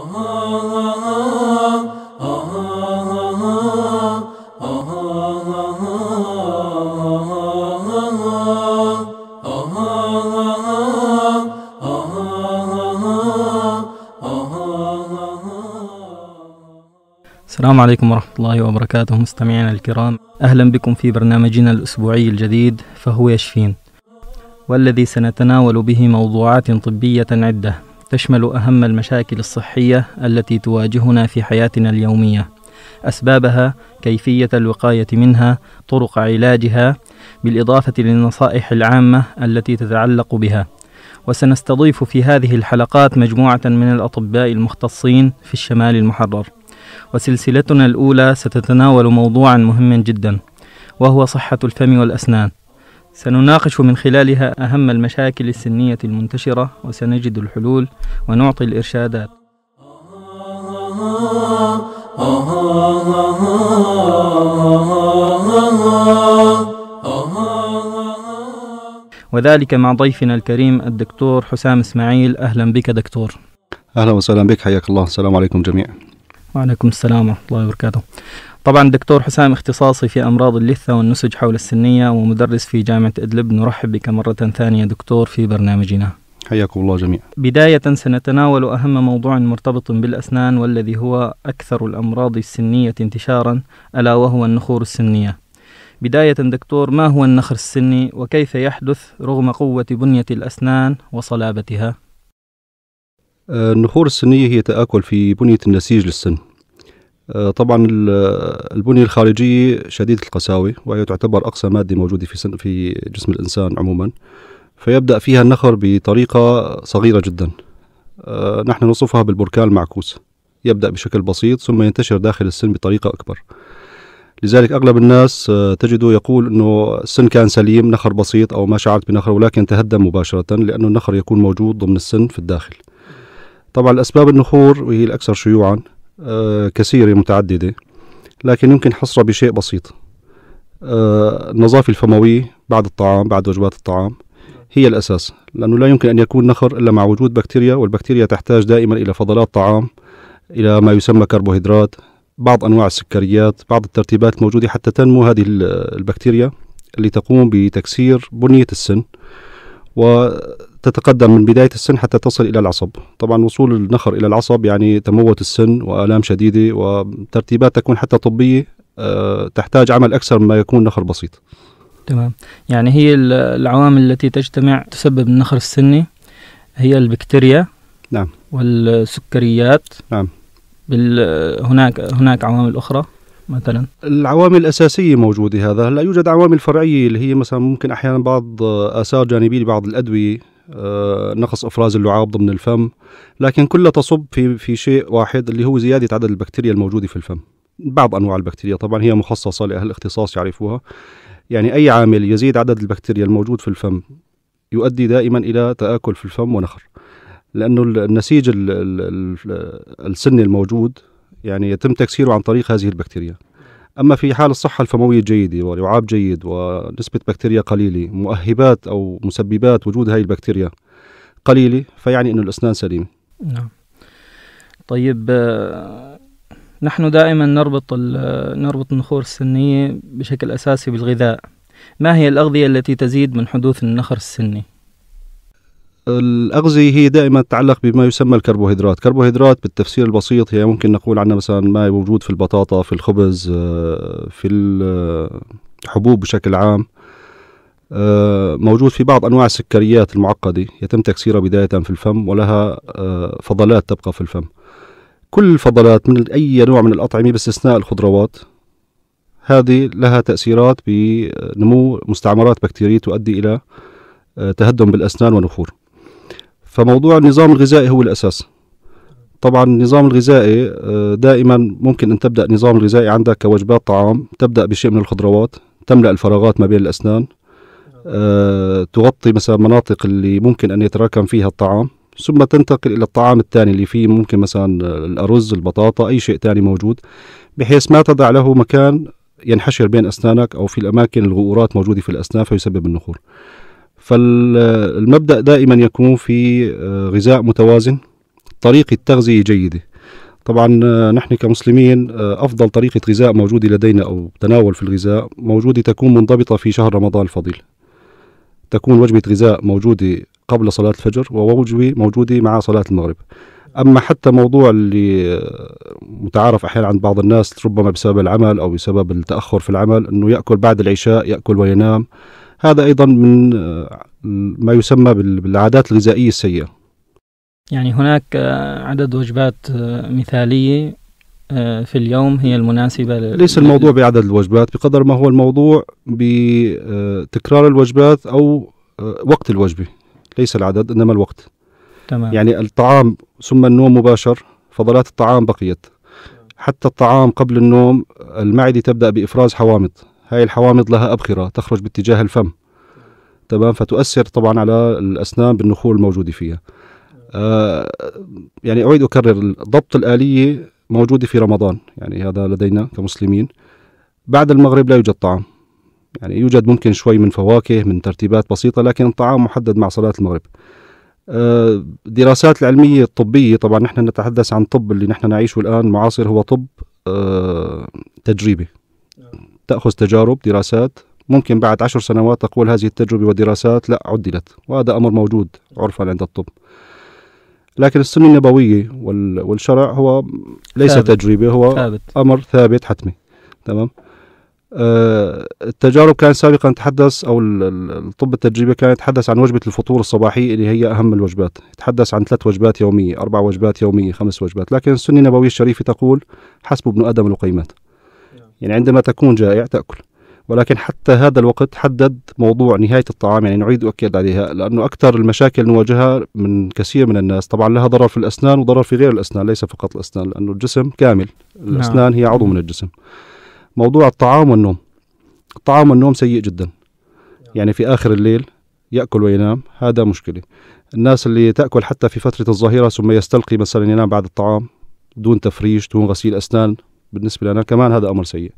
السلام عليكم ورحمة الله وبركاته مستمعينا الكرام أهلا بكم في برنامجنا الأسبوعي الجديد فهو يشفين والذي سنتناول به موضوعات طبية عدة تشمل أهم المشاكل الصحية التي تواجهنا في حياتنا اليومية أسبابها كيفية الوقاية منها طرق علاجها بالإضافة للنصائح العامة التي تتعلق بها وسنستضيف في هذه الحلقات مجموعة من الأطباء المختصين في الشمال المحرر وسلسلتنا الأولى ستتناول موضوعا مهما جدا وهو صحة الفم والأسنان سنناقش من خلالها أهم المشاكل السنية المنتشرة وسنجد الحلول ونعطي الإرشادات وذلك مع ضيفنا الكريم الدكتور حسام اسماعيل اهلا بك دكتور اهلا وسهلا بك حياك الله السلام عليكم جميعا وعليكم السلام ورحمه الله وبركاته طبعا دكتور حسام اختصاصي في أمراض اللثة والنسج حول السنية ومدرس في جامعة إدلب نرحب بك مرة ثانية دكتور في برنامجنا حياكم الله جميعا بداية سنتناول أهم موضوع مرتبط بالأسنان والذي هو أكثر الأمراض السنية انتشارا ألا وهو النخور السنية بداية دكتور ما هو النخر السني وكيف يحدث رغم قوة بنية الأسنان وصلابتها؟ آه، النخور السنية هي تآكل في بنية النسيج للسن آه، طبعا البنية الخارجية شديدة القساوة وهي تعتبر أقسى مادة موجودة في سن في جسم الإنسان عموما فيبدأ فيها النخر بطريقة صغيرة جدا آه، نحن نصفها بالبركان المعكوس يبدأ بشكل بسيط ثم ينتشر داخل السن بطريقة أكبر لذلك أغلب الناس آه، تجده يقول أنه السن كان سليم نخر بسيط أو ما شعرت بنخر ولكن تهدم مباشرة لأنه النخر يكون موجود ضمن السن في الداخل طبعا الأسباب النخور وهي الأكثر شيوعا آه، كثيرة متعددة لكن يمكن حصرها بشيء بسيط آه، النظافة الفموية بعد الطعام بعد وجبات الطعام هي الأساس لأنه لا يمكن أن يكون نخر إلا مع وجود بكتيريا والبكتيريا تحتاج دائما إلى فضلات طعام إلى ما يسمى كربوهيدرات بعض أنواع السكريات بعض الترتيبات الموجودة حتى تنمو هذه البكتيريا اللي تقوم بتكسير بنية السن وتتقدم من بداية السن حتى تصل إلى العصب طبعا وصول النخر إلى العصب يعني تموت السن وآلام شديدة وترتيبات تكون حتى طبية آه، تحتاج عمل أكثر مما يكون نخر بسيط تمام يعني هي العوامل التي تجتمع تسبب النخر السني هي البكتيريا نعم والسكريات نعم هناك هناك عوامل أخرى مثلا العوامل الاساسيه موجوده هذا هلا يوجد عوامل فرعيه اللي هي مثلا ممكن احيانا بعض اثار جانبيه لبعض الادويه آه، نقص افراز اللعاب ضمن الفم لكن كلها تصب في في شيء واحد اللي هو زياده عدد البكتيريا الموجوده في الفم بعض انواع البكتيريا طبعا هي مخصصه لاهل الاختصاص يعرفوها يعني اي عامل يزيد عدد البكتيريا الموجود في الفم يؤدي دائما الى تاكل في الفم ونخر لانه النسيج السني الموجود يعني يتم تكسيره عن طريق هذه البكتيريا أما في حال الصحة الفموية جيدة ولعاب جيد ونسبة بكتيريا قليلة مؤهبات أو مسببات وجود هذه البكتيريا قليلة فيعني أنه الأسنان سليمة نعم طيب آه، نحن دائما نربط نربط النخور السنية بشكل أساسي بالغذاء ما هي الأغذية التي تزيد من حدوث النخر السني؟ الأغذية هي دائما تتعلق بما يسمى الكربوهيدرات كربوهيدرات بالتفسير البسيط هي ممكن نقول عنها مثلا ما موجود في البطاطا في الخبز آه، في آه، الحبوب بشكل عام آه، موجود في بعض أنواع السكريات المعقدة يتم تكسيرها بداية في الفم ولها فضلات تبقى في الفم كل الفضلات من أي نوع من الأطعمة باستثناء الخضروات هذه لها تأثيرات بنمو مستعمرات بكتيرية تؤدي إلى تهدم بالأسنان ونفور فموضوع النظام الغذائي هو الأساس طبعا النظام الغذائي آه، دائما ممكن أن تبدأ نظام غذائي عندك كوجبات طعام تبدأ بشيء من الخضروات تملأ الفراغات ما بين الأسنان آه، تغطي مثلا مناطق اللي ممكن أن يتراكم فيها الطعام ثم تنتقل إلى الطعام الثاني اللي فيه ممكن مثلا الأرز البطاطا أي شيء ثاني موجود بحيث ما تضع له مكان ينحشر بين أسنانك أو في الأماكن الغؤرات موجودة في الأسنان فيسبب النخور فالمبدأ دائما يكون في آه، غذاء متوازن طريقة تغذية جيدة طبعا آه، نحن كمسلمين آه، أفضل طريقة غذاء موجودة لدينا أو تناول في الغذاء موجودة تكون منضبطة في شهر رمضان الفضيل تكون وجبة غذاء موجودة قبل صلاة الفجر ووجبة موجودة مع صلاة المغرب أما حتى موضوع اللي متعارف أحيانا عند بعض الناس ربما بسبب العمل أو بسبب التأخر في العمل أنه يأكل بعد العشاء يأكل وينام هذا أيضا من آه، ما يسمى بالعادات الغذائية السيئة يعني هناك آه، عدد وجبات آه، مثالية في اليوم هي المناسبة لل... ليس الموضوع بعدد الوجبات بقدر ما هو الموضوع بتكرار الوجبات أو وقت الوجبة ليس العدد إنما الوقت تمام. يعني الطعام ثم النوم مباشر فضلات الطعام بقيت حتى الطعام قبل النوم المعدة تبدأ بإفراز حوامض هاي الحوامض لها أبخرة تخرج باتجاه الفم تمام فتؤثر طبعا على الأسنان بالنخول الموجودة فيها آه يعني أعيد أكرر ضبط الآلية موجودة في رمضان يعني هذا لدينا كمسلمين بعد المغرب لا يوجد طعام يعني يوجد ممكن شوي من فواكه من ترتيبات بسيطة لكن الطعام محدد مع صلاة المغرب الدراسات آه، دراسات العلمية الطبية طبعا نحن نتحدث عن طب اللي نحن نعيشه الآن معاصر هو طب آه، تجريبي تأخذ تجارب دراسات ممكن بعد عشر سنوات تقول هذه التجربة والدراسات لا عدلت وهذا أمر موجود عرفا عند الطب لكن السنة النبوية والشرع هو ليس ثابت. تجربة هو ثابت. أمر ثابت حتمي تمام آه التجارب كان سابقا تحدث او الطب التجريبي كان يتحدث عن وجبه الفطور الصباحي اللي هي اهم الوجبات، يتحدث عن ثلاث وجبات يوميه، اربع وجبات يوميه، خمس وجبات، لكن السنه النبويه الشريفه تقول حسب ابن ادم القيمات. يعني عندما تكون جائع تأكل ولكن حتى هذا الوقت حدد موضوع نهاية الطعام يعني نعيد وأكد عليها لأنه أكثر المشاكل نواجهها من كثير من الناس طبعا لها ضرر في الأسنان وضرر في غير الأسنان ليس فقط الأسنان لأنه الجسم كامل الأسنان نعم. هي عضو من الجسم موضوع الطعام والنوم الطعام والنوم سيء جدا يعني في آخر الليل يأكل وينام هذا مشكلة الناس اللي تأكل حتى في فترة الظهيرة ثم يستلقي مثلا ينام بعد الطعام دون تفريش دون غسيل أسنان بالنسبه لنا كمان هذا امر سيء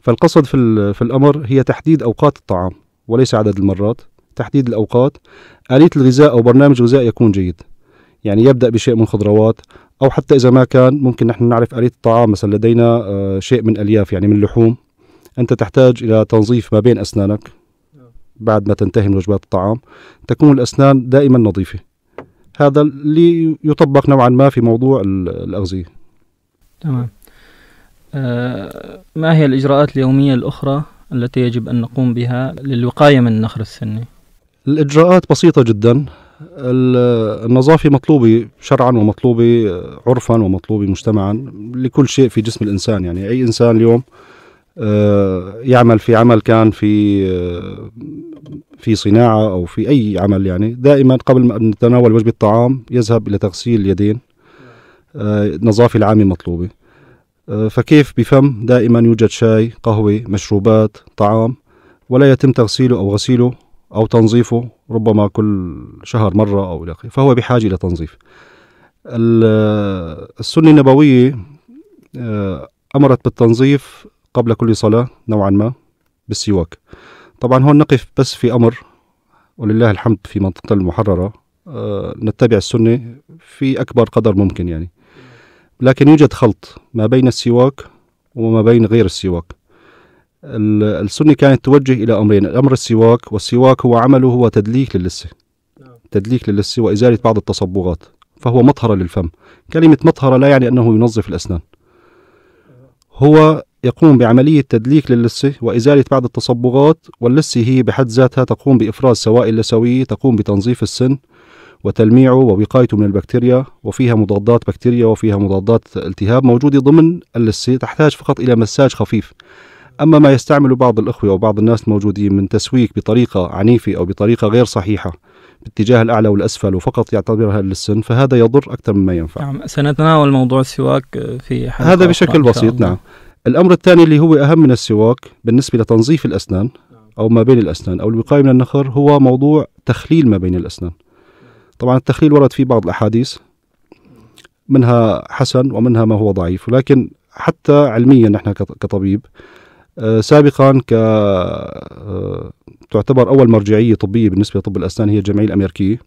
فالقصد في, في الامر هي تحديد اوقات الطعام وليس عدد المرات تحديد الاوقات اليه الغذاء او برنامج غذاء يكون جيد يعني يبدا بشيء من خضروات او حتى اذا ما كان ممكن نحن نعرف اليه الطعام مثلا لدينا آه، شيء من الياف يعني من لحوم انت تحتاج الى تنظيف ما بين اسنانك بعد ما تنتهي من وجبات الطعام تكون الاسنان دائما نظيفه هذا اللي يطبق نوعا ما في موضوع الاغذيه تمام آه، ما هي الإجراءات اليومية الأخرى التي يجب أن نقوم بها للوقاية من النخر السني؟ الإجراءات بسيطة جدا النظافة مطلوبة شرعا ومطلوبة عرفا ومطلوبة مجتمعا لكل شيء في جسم الإنسان يعني أي إنسان اليوم آه، يعمل في عمل كان في آه، في صناعة أو في أي عمل يعني دائما قبل ما نتناول وجبة طعام يذهب إلى تغسيل اليدين النظافة العامة مطلوبة فكيف بفم دائما يوجد شاي قهوة مشروبات طعام ولا يتم تغسيله أو غسيله أو تنظيفه ربما كل شهر مرة أو إلى آخره فهو بحاجة إلى تنظيف السنة النبوية آه، أمرت بالتنظيف قبل كل صلاة نوعا ما بالسواك طبعا هون نقف بس في أمر ولله الحمد في منطقة المحررة آه، نتبع السنة في أكبر قدر ممكن يعني لكن يوجد خلط ما بين السواك وما بين غير السواك السنة كانت توجه إلى أمرين الأمر السواك والسواك هو عمله هو تدليك للسة تدليك للسة وإزالة بعض التصبغات فهو مطهرة للفم كلمة مطهرة لا يعني أنه ينظف الأسنان هو يقوم بعملية تدليك للسة وإزالة بعض التصبغات واللسة هي بحد ذاتها تقوم بإفراز سوائل لسوية تقوم بتنظيف السن وتلميعه ووقايته من البكتيريا وفيها مضادات بكتيريا وفيها مضادات التهاب موجودة ضمن اللثة تحتاج فقط إلى مساج خفيف أما ما يستعمل بعض الأخوة وبعض الناس الموجودين من تسويك بطريقة عنيفة أو بطريقة غير صحيحة باتجاه الأعلى والأسفل وفقط يعتبرها للسن فهذا يضر أكثر مما ينفع نعم سنتناول موضوع السواك آه، في حلقة هذا بشكل بسيط نعم الأمر الثاني اللي هو أهم من السواك بالنسبة لتنظيف الأسنان أو ما بين الأسنان أو الوقاية من النخر هو موضوع تخليل ما بين الأسنان طبعا التخليل ورد في بعض الأحاديث منها حسن ومنها ما هو ضعيف ولكن حتى علميا نحن كطبيب آه، سابقا ك آه، تعتبر أول مرجعية طبية بالنسبة لطب الأسنان هي الجمعية الأمريكية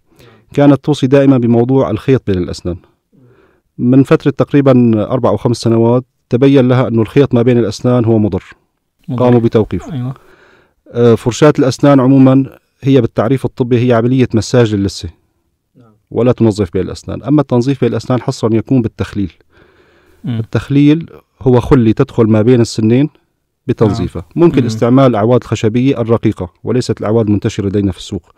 كانت توصي دائما بموضوع الخيط بين الأسنان من فترة تقريبا أربع أو خمس سنوات تبين لها أنه الخيط ما بين الأسنان هو مضر قاموا بتوقيفه أيوة. آه، فرشاة الأسنان عموما هي بالتعريف الطبي هي عملية مساج للثة ولا تنظف بها الأسنان أما التنظيف بها الأسنان حصرا يكون بالتخليل م. التخليل هو خلي تدخل ما بين السنين بتنظيفها آه. ممكن م. استعمال الأعواد الخشبية الرقيقة وليست الأعواد المنتشرة لدينا في السوق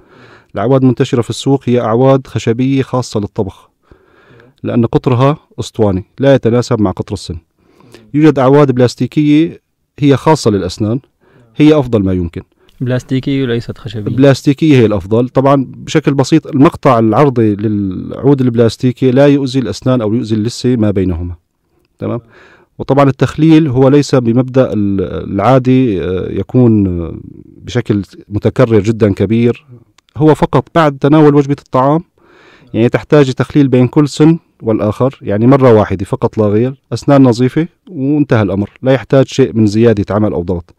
الأعواد المنتشرة في السوق هي أعواد خشبية خاصة للطبخ لأن قطرها أسطواني لا يتناسب مع قطر السن يوجد أعواد بلاستيكية هي خاصة للأسنان هي أفضل ما يمكن بلاستيكية وليست خشبية بلاستيكية هي الأفضل طبعا بشكل بسيط المقطع العرضي للعود البلاستيكي لا يؤذي الأسنان أو يؤذي اللثة ما بينهما تمام وطبعا التخليل هو ليس بمبدا العادي آه، يكون آه، بشكل متكرر جدا كبير هو فقط بعد تناول وجبه الطعام يعني تحتاج تخليل بين كل سن والاخر يعني مره واحده فقط لا غير اسنان نظيفه وانتهى الامر لا يحتاج شيء من زياده عمل او ضغط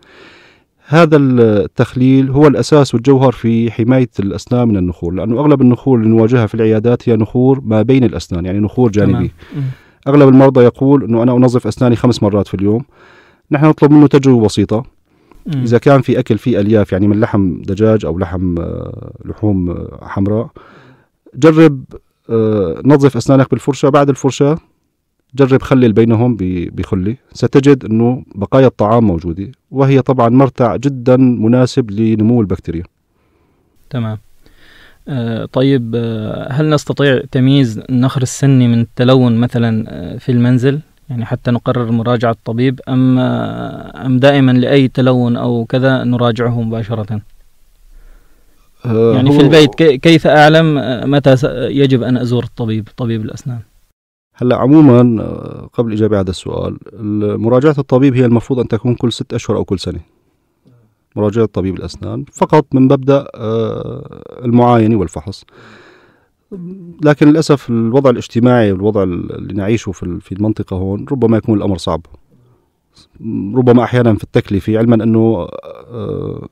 هذا التخليل هو الأساس والجوهر في حماية الأسنان من النخور لأنه أغلب النخور اللي نواجهها في العيادات هي نخور ما بين الأسنان يعني نخور جانبي تمام. أغلب المرضى يقول أنه أنا أنظف أسناني خمس مرات في اليوم نحن نطلب منه تجربة بسيطة مم. إذا كان في أكل فيه ألياف يعني من لحم دجاج أو لحم آه، لحوم آه، حمراء جرب آه، نظف أسنانك بالفرشة بعد الفرشة جرب خلل بينهم بخلي ستجد أنه بقايا الطعام موجودة وهي طبعا مرتع جدا مناسب لنمو البكتيريا تمام آه، طيب آه، هل نستطيع تمييز النخر السني من التلون مثلا آه، في المنزل يعني حتى نقرر مراجعة الطبيب أم أم دائما لأي تلون أو كذا نراجعه مباشرة؟ يعني في البيت كيف أعلم متى يجب أن أزور الطبيب طبيب الأسنان؟ هلا عموما آه، قبل الإجابة على هذا السؤال مراجعة الطبيب هي المفروض أن تكون كل ست أشهر أو كل سنة مراجعة طبيب الأسنان فقط من مبدأ آه، المعاينة والفحص لكن للأسف الوضع الاجتماعي والوضع اللي نعيشه في المنطقة هون ربما يكون الأمر صعب ربما أحيانا في التكلفة علما أنه آه،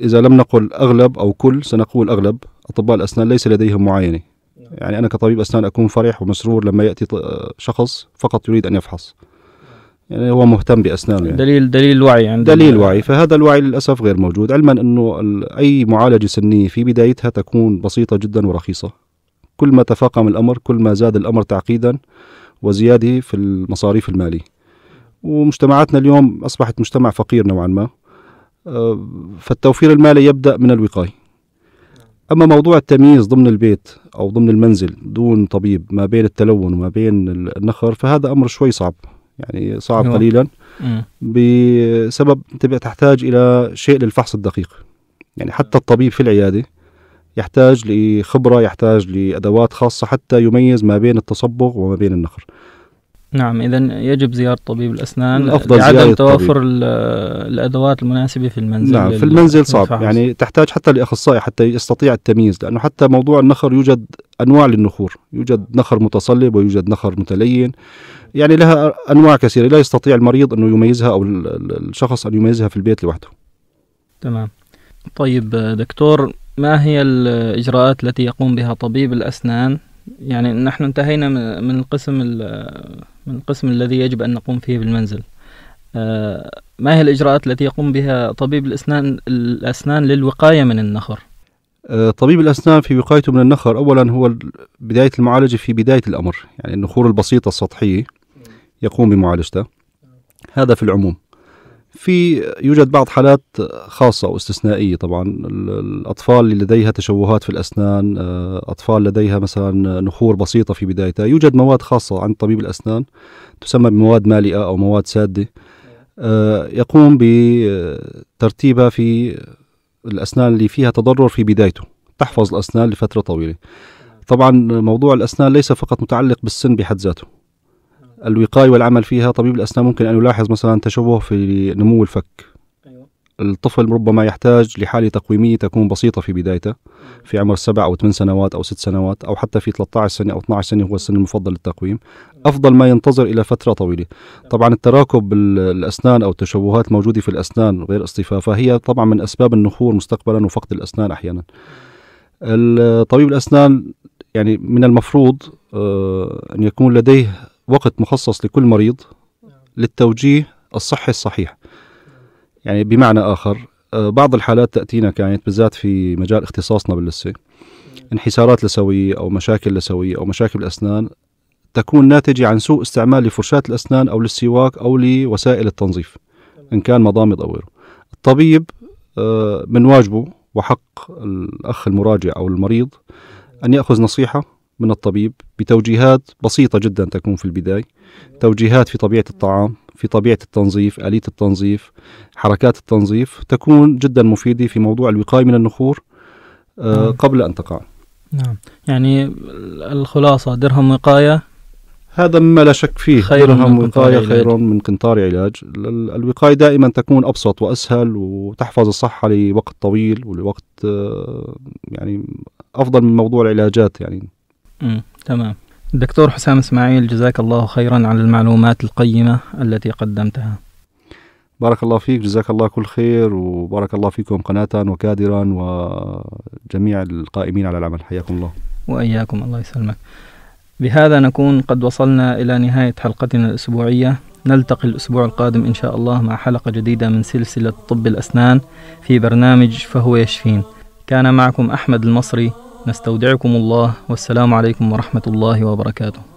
إذا لم نقل أغلب أو كل سنقول أغلب أطباء الأسنان ليس لديهم معاينة يعني أنا كطبيب أسنان أكون فرح ومسرور لما يأتي شخص فقط يريد أن يفحص يعني هو مهتم بأسنانه يعني. دليل دليل وعي عند دليل وعي فهذا الوعي للأسف غير موجود علما أنه أي معالجة سنية في بدايتها تكون بسيطة جدا ورخيصة كل ما تفاقم الأمر كل ما زاد الأمر تعقيدا وزيادة في المصاريف المالية ومجتمعاتنا اليوم أصبحت مجتمع فقير نوعا ما أه، فالتوفير المالي يبدأ من الوقاية أما موضوع التمييز ضمن البيت أو ضمن المنزل دون طبيب ما بين التلون وما بين النخر فهذا أمر شوي صعب يعني صعب نعم. قليلا بسبب تبقى تحتاج إلى شيء للفحص الدقيق يعني حتى الطبيب في العيادة يحتاج لخبرة يحتاج لأدوات خاصة حتى يميز ما بين التصبغ وما بين النخر نعم إذا يجب زيارة طبيب الأسنان الأفضل لعدم توافر الأدوات المناسبة في المنزل نعم في المنزل صعب يعني تحتاج حتى لأخصائي حتى يستطيع التمييز لأنه حتى موضوع النخر يوجد أنواع للنخور يوجد نخر متصلب ويوجد نخر متلين يعني لها أنواع كثيرة لا يستطيع المريض أنه يميزها أو الشخص أن يميزها في البيت لوحده تمام طيب دكتور ما هي الإجراءات التي يقوم بها طبيب الأسنان يعني نحن انتهينا من القسم من القسم الذي يجب أن نقوم فيه بالمنزل آه، ما هي الإجراءات التي يقوم بها طبيب الأسنان الأسنان للوقاية من النخر؟ آه، طبيب الأسنان في وقايته من النخر أولا هو بداية المعالجة في بداية الأمر يعني النخور البسيطة السطحية يقوم بمعالجتها هذا في العموم في يوجد بعض حالات خاصة واستثنائية طبعا الأطفال اللي لديها تشوهات في الأسنان آه، أطفال لديها مثلا نخور بسيطة في بدايتها يوجد مواد خاصة عند طبيب الأسنان تسمى بمواد مالئة أو مواد سادة آه، يقوم بترتيبها في الأسنان اللي فيها تضرر في بدايته تحفظ الأسنان لفترة طويلة طبعا موضوع الأسنان ليس فقط متعلق بالسن بحد ذاته الوقاية والعمل فيها طبيب الأسنان ممكن أن يلاحظ مثلا تشوه في نمو الفك أيوة. الطفل ربما يحتاج لحالة تقويمية تكون بسيطة في بدايته أيوة. في عمر سبع أو ثمان سنوات أو ست سنوات أو حتى في 13 سنة أو 12 سنة هو السن المفضل للتقويم أيوة. أفضل ما ينتظر إلى فترة طويلة طبعا التراكب الأسنان أو التشوهات الموجودة في الأسنان غير اصطفافها هي طبعا من أسباب النخور مستقبلا وفقد الأسنان أحيانا طبيب الأسنان يعني من المفروض آه، أن يكون لديه وقت مخصص لكل مريض للتوجيه الصحي الصحيح يعني بمعنى آخر آه، بعض الحالات تأتينا كانت بالذات في مجال اختصاصنا باللسة انحسارات لسوية أو مشاكل لسوية أو مشاكل الأسنان تكون ناتجة عن سوء استعمال لفرشاة الأسنان أو للسواك أو لوسائل التنظيف إن كان مضامض أو غيره الطبيب آه، من واجبه وحق الأخ المراجع أو المريض أن يأخذ نصيحة من الطبيب بتوجيهات بسيطة جدا تكون في البداية توجيهات في طبيعة الطعام في طبيعة التنظيف آلية التنظيف حركات التنظيف تكون جدا مفيدة في موضوع الوقاية من النخور آه، نعم. قبل أن تقع نعم يعني الخلاصة درهم وقاية هذا مما لا شك فيه خير درهم وقاية خير من قنطار علاج الوقاية دائما تكون أبسط وأسهل وتحفظ الصحة لوقت طويل ولوقت آه، يعني أفضل من موضوع العلاجات يعني تمام دكتور حسام اسماعيل جزاك الله خيرا على المعلومات القيمة التي قدمتها بارك الله فيك جزاك الله كل خير وبارك الله فيكم قناة وكادرا وجميع القائمين على العمل حياكم الله وإياكم الله يسلمك بهذا نكون قد وصلنا إلى نهاية حلقتنا الأسبوعية نلتقي الأسبوع القادم إن شاء الله مع حلقة جديدة من سلسلة طب الأسنان في برنامج فهو يشفين كان معكم أحمد المصري نستودعكم الله والسلام عليكم ورحمة الله وبركاته